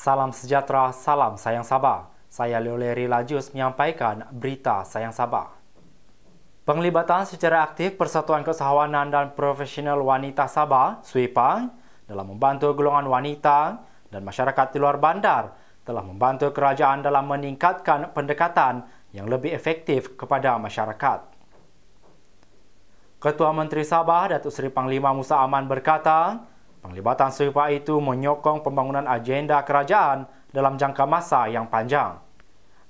Salam sejahtera, salam sayang Sabah. Saya Leoleri Lajus menyampaikan berita sayang Sabah. Penglibatan secara aktif Persatuan Keusahawanan dan Profesional Wanita Sabah, SWIPANG, dalam membantu golongan wanita dan masyarakat di luar bandar telah membantu kerajaan dalam meningkatkan pendekatan yang lebih efektif kepada masyarakat. Ketua Menteri Sabah, Datuk Seri Panglima Musa Aman berkata, Penglibatan serupa itu menyokong pembangunan agenda kerajaan dalam jangka masa yang panjang.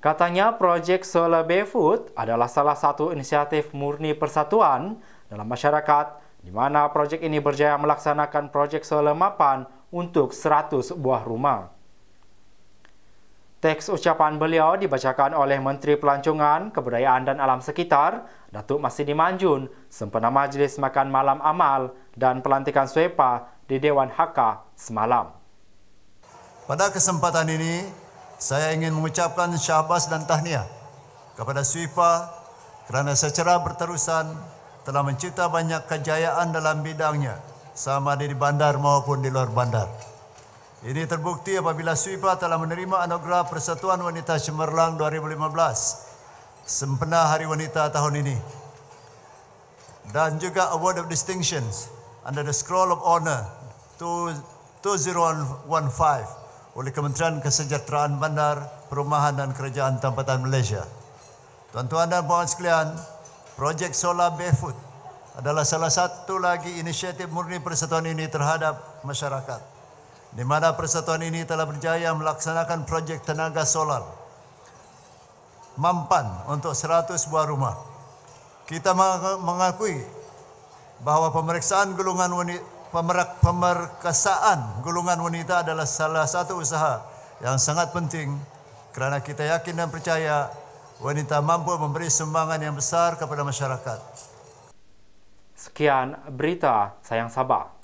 Katanya projek Solar Barefoot adalah salah satu inisiatif murni persatuan dalam masyarakat di mana projek ini berjaya melaksanakan projek Solar Mapan untuk 100 buah rumah. Teks ucapan beliau dibacakan oleh Menteri Pelancongan, Kebudayaan dan Alam Sekitar, Datuk Masidi Manjun, sempena Majlis Makan Malam Amal dan Pelantikan Suepa di Dewan Hakka semalam. Pada kesempatan ini, saya ingin mengucapkan syabas dan tahniah kepada Suifa kerana secara berterusan telah mencipta banyak kejayaan dalam bidangnya sama ada di bandar maupun di luar bandar. Ini terbukti apabila Suifa telah menerima anugerah Persatuan Wanita Cemerlang 2015 sempena Hari Wanita tahun ini dan juga Award of Distinctions under the Scroll of Honor 2015 oleh Kementerian Kesejahteraan Bandar, Perumahan dan Kerajaan Tempatan Malaysia. Tuan-tuan dan puan-puan sekalian, projek solar barefoot adalah salah satu lagi inisiatif murni persatuan ini terhadap masyarakat. Di mana persatuan ini telah berjaya melaksanakan projek tenaga solar mampan untuk 100 buah rumah. Kita mengakui bahawa pemeriksaan golongan wanita pemerak pemerkasaan golongan wanita adalah salah satu usaha yang sangat penting kerana kita yakin dan percaya wanita mampu memberi sumbangan yang besar kepada masyarakat. Sekian berita sayang Sabah.